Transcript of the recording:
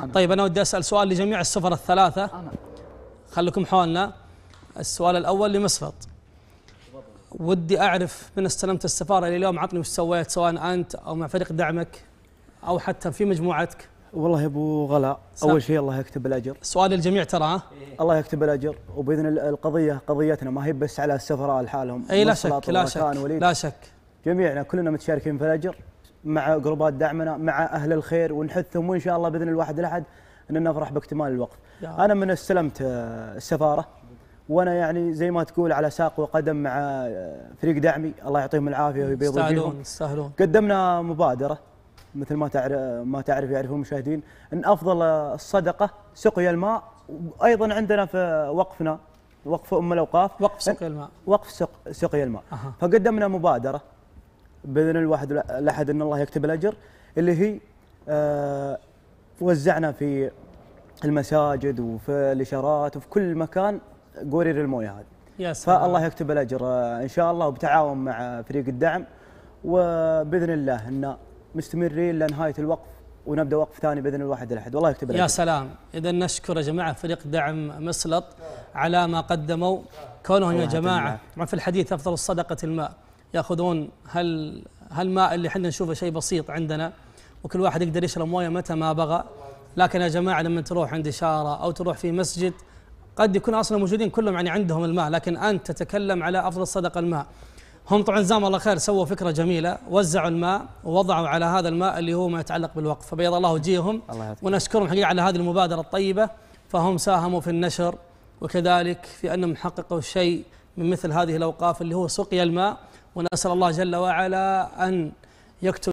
أنا. طيب أنا ودي أسأل سؤال لجميع السفر الثلاثة أنا. خلكم حولنا السؤال الأول لمصفط ودي أعرف من استلمت السفارة إلى اليوم عطني وش سويت سواء أنت أو مع فريق دعمك أو حتى في مجموعتك والله يا ابو غلاء اول شيء الله يكتب الاجر سؤال الجميع ترى إيه. الله يكتب الاجر وباذن القضيه قضيتنا ما هي بس على السفراء لحالهم اي لا شك لا شك لا شك جميعنا كلنا متشاركين في الاجر مع جروبات دعمنا مع اهل الخير ونحثهم وان شاء الله باذن الواحد الاحد ان نفرح باكتمال الوقف. انا من استلمت آه، السفاره وانا يعني زي ما تقول على ساق وقدم مع آه، فريق دعمي الله يعطيهم العافيه ويبيض وجههم. يستاهلون قدمنا مبادره مثل ما تعرف ما تعرف يعرفون المشاهدين ان افضل الصدقه سقيا الماء وايضا عندنا في وقفنا وقف ام الاوقاف وقف سقي الماء وقف سقيا سقي الماء أه. فقدمنا مبادره باذن الواحد الاحد ان الله يكتب الاجر اللي هي آه وزعنا في المساجد وفي الاشارات وفي كل مكان قورير المويه هذه. يا سلام. فالله يكتب الاجر آه، ان شاء الله وبتعاون مع فريق الدعم وباذن الله ان مستمرين لنهايه الوقف ونبدا وقف ثاني باذن الواحد الاحد والله يكتب الاجر. يا سلام اذا نشكر يا جماعه فريق دعم مسلط على ما قدموا كونهم يا جماعه طبعا في الحديث افضل الصدقه الماء. ياخذون هل هالماء اللي احنا نشوفه شيء بسيط عندنا وكل واحد يقدر يشرب مويه متى ما بغى لكن يا جماعه لما تروح عند اشاره او تروح في مسجد قد يكون اصلا موجودين كلهم يعني عندهم الماء لكن انت تتكلم على افضل صدقه الماء هم طبعا جزاهم الله خير سووا فكره جميله وزعوا الماء ووضعوا على هذا الماء اللي هو ما يتعلق بالوقف فبيض الله وجيههم ونشكرهم حقيقه على هذه المبادره الطيبه فهم ساهموا في النشر وكذلك في انهم حققوا شيء من مثل هذه الاوقاف اللي هو سقي الماء ونسال الله جل وعلا ان يكتب